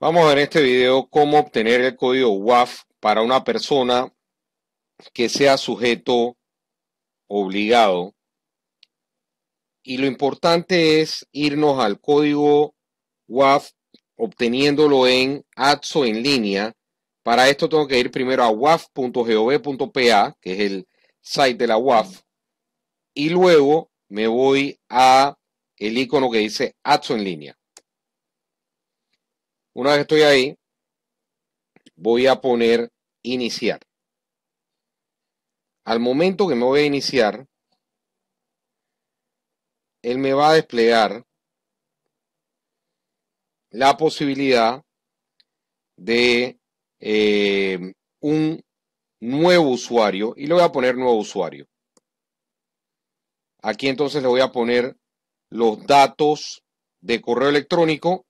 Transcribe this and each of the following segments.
Vamos a ver en este video cómo obtener el código WAF para una persona que sea sujeto obligado. Y lo importante es irnos al código WAF obteniéndolo en Adso en línea. Para esto tengo que ir primero a waf.gov.pa, que es el site de la WAF, y luego me voy a el icono que dice Adso en línea. Una vez estoy ahí, voy a poner iniciar. Al momento que me voy a iniciar, él me va a desplegar la posibilidad de eh, un nuevo usuario y le voy a poner nuevo usuario. Aquí entonces le voy a poner los datos de correo electrónico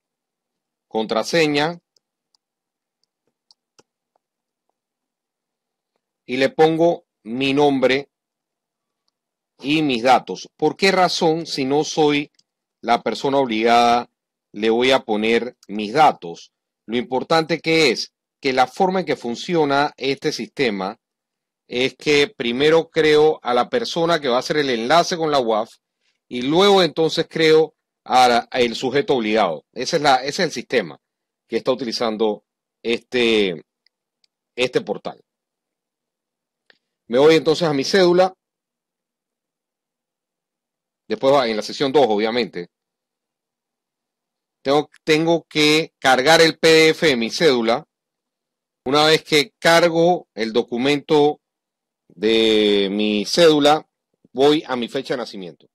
contraseña y le pongo mi nombre y mis datos. ¿Por qué razón, si no soy la persona obligada, le voy a poner mis datos? Lo importante que es que la forma en que funciona este sistema es que primero creo a la persona que va a hacer el enlace con la UAF y luego entonces creo Ahora el sujeto obligado. Ese es, el sistema que está utilizando este, este portal. Me voy entonces a mi cédula. Después en la sesión 2, obviamente. Tengo, tengo que cargar el PDF de mi cédula. Una vez que cargo el documento de mi cédula, voy a mi fecha de nacimiento.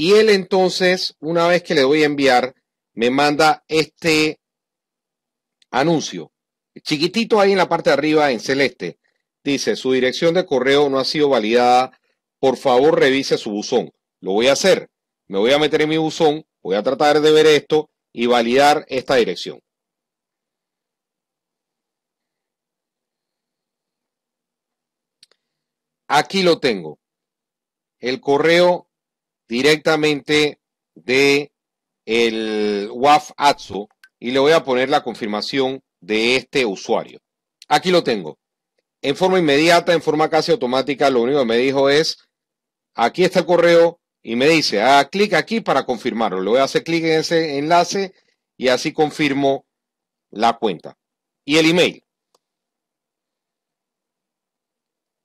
Y él entonces, una vez que le doy a enviar, me manda este anuncio, chiquitito ahí en la parte de arriba en celeste. Dice, su dirección de correo no ha sido validada, por favor revise su buzón. Lo voy a hacer, me voy a meter en mi buzón, voy a tratar de ver esto y validar esta dirección. Aquí lo tengo. El correo directamente de el WAF ATSU y le voy a poner la confirmación de este usuario. Aquí lo tengo. En forma inmediata, en forma casi automática, lo único que me dijo es, aquí está el correo y me dice, haga ah, clic aquí para confirmarlo. Le voy a hacer clic en ese enlace y así confirmo la cuenta. Y el email.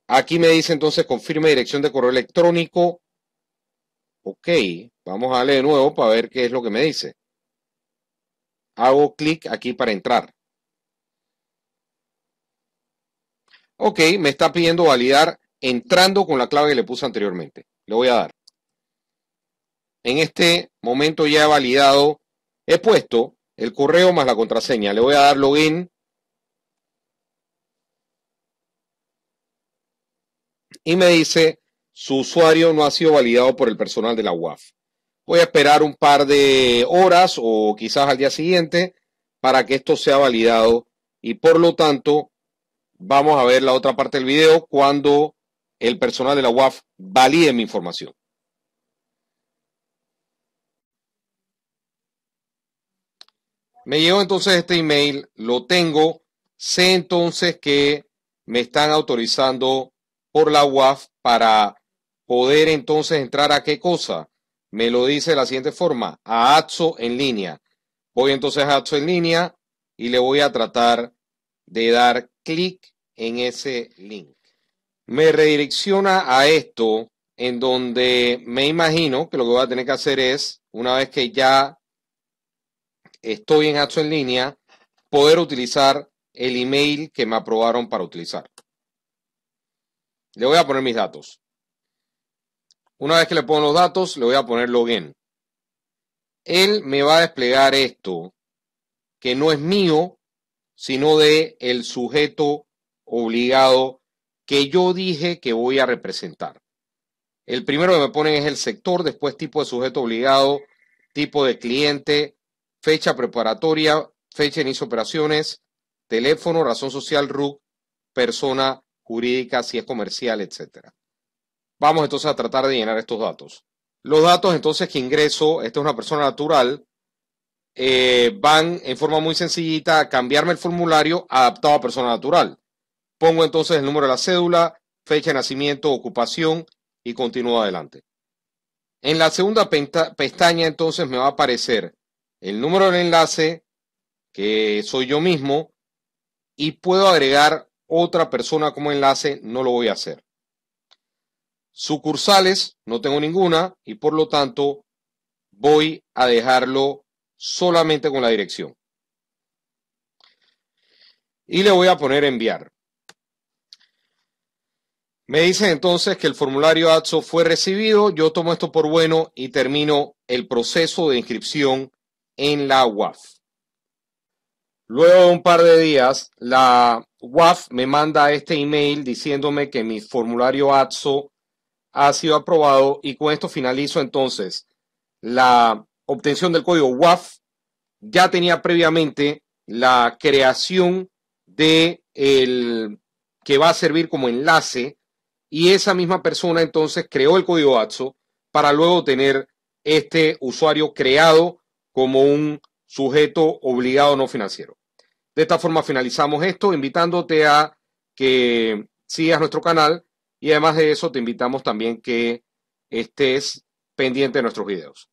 Aquí me dice entonces confirme dirección de correo electrónico Ok, vamos a darle de nuevo para ver qué es lo que me dice. Hago clic aquí para entrar. Ok, me está pidiendo validar entrando con la clave que le puse anteriormente. Le voy a dar. En este momento ya he validado, he puesto el correo más la contraseña. Le voy a dar login. Y me dice, su usuario no ha sido validado por el personal de la UAF. Voy a esperar un par de horas o quizás al día siguiente para que esto sea validado y por lo tanto vamos a ver la otra parte del video cuando el personal de la UAF valide mi información. Me llegó entonces este email, lo tengo, sé entonces que me están autorizando por la UAF para poder entonces entrar a qué cosa? Me lo dice de la siguiente forma, a ATSO en línea. Voy entonces a ATSO en línea y le voy a tratar de dar clic en ese link. Me redirecciona a esto en donde me imagino que lo que voy a tener que hacer es, una vez que ya estoy en ATSO en línea, poder utilizar el email que me aprobaron para utilizar. Le voy a poner mis datos. Una vez que le pongo los datos, le voy a poner login. Él me va a desplegar esto, que no es mío, sino de el sujeto obligado que yo dije que voy a representar. El primero que me ponen es el sector, después tipo de sujeto obligado, tipo de cliente, fecha preparatoria, fecha de inicio de operaciones, teléfono, razón social, RUC, persona jurídica, si es comercial, etcétera. Vamos entonces a tratar de llenar estos datos. Los datos entonces que ingreso, esta es una persona natural, eh, van en forma muy sencillita a cambiarme el formulario adaptado a persona natural. Pongo entonces el número de la cédula, fecha de nacimiento, ocupación y continúo adelante. En la segunda pestaña entonces me va a aparecer el número del enlace, que soy yo mismo, y puedo agregar otra persona como enlace, no lo voy a hacer. Sucursales, no tengo ninguna y por lo tanto voy a dejarlo solamente con la dirección. Y le voy a poner enviar. Me dice entonces que el formulario ATSO fue recibido. Yo tomo esto por bueno y termino el proceso de inscripción en la UAF. Luego de un par de días, la UAF me manda este email diciéndome que mi formulario ATSO ha sido aprobado y con esto finalizo entonces la obtención del código WAF. Ya tenía previamente la creación de el que va a servir como enlace y esa misma persona entonces creó el código ATSO para luego tener este usuario creado como un sujeto obligado no financiero. De esta forma finalizamos esto, invitándote a que sigas nuestro canal y además de eso, te invitamos también que estés pendiente de nuestros videos.